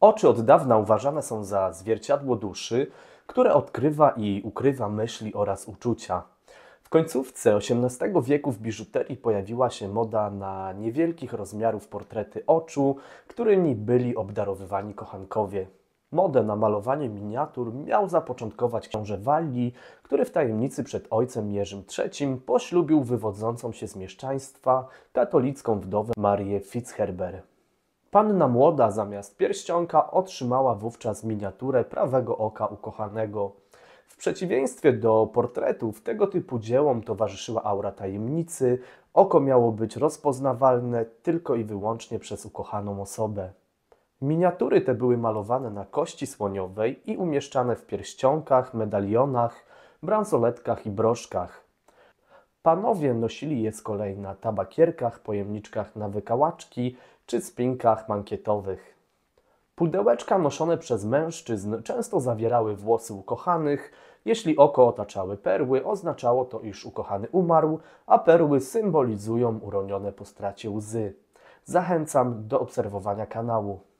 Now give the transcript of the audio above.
Oczy od dawna uważane są za zwierciadło duszy, które odkrywa i ukrywa myśli oraz uczucia. W końcówce XVIII wieku w biżuterii pojawiła się moda na niewielkich rozmiarów portrety oczu, którymi byli obdarowywani kochankowie. Modę na malowanie miniatur miał zapoczątkować książę Walli, który w tajemnicy przed ojcem Jerzym III poślubił wywodzącą się z mieszczaństwa katolicką wdowę Marię Fitzherbert. Panna młoda zamiast pierścionka otrzymała wówczas miniaturę prawego oka ukochanego. W przeciwieństwie do portretów, tego typu dziełom towarzyszyła aura tajemnicy, oko miało być rozpoznawalne tylko i wyłącznie przez ukochaną osobę. Miniatury te były malowane na kości słoniowej i umieszczane w pierścionkach, medalionach, bransoletkach i broszkach. Panowie nosili je z kolei na tabakierkach, pojemniczkach na wykałaczki czy spinkach mankietowych. Pudełeczka noszone przez mężczyzn często zawierały włosy ukochanych. Jeśli oko otaczały perły, oznaczało to, iż ukochany umarł, a perły symbolizują uronione po stracie łzy. Zachęcam do obserwowania kanału.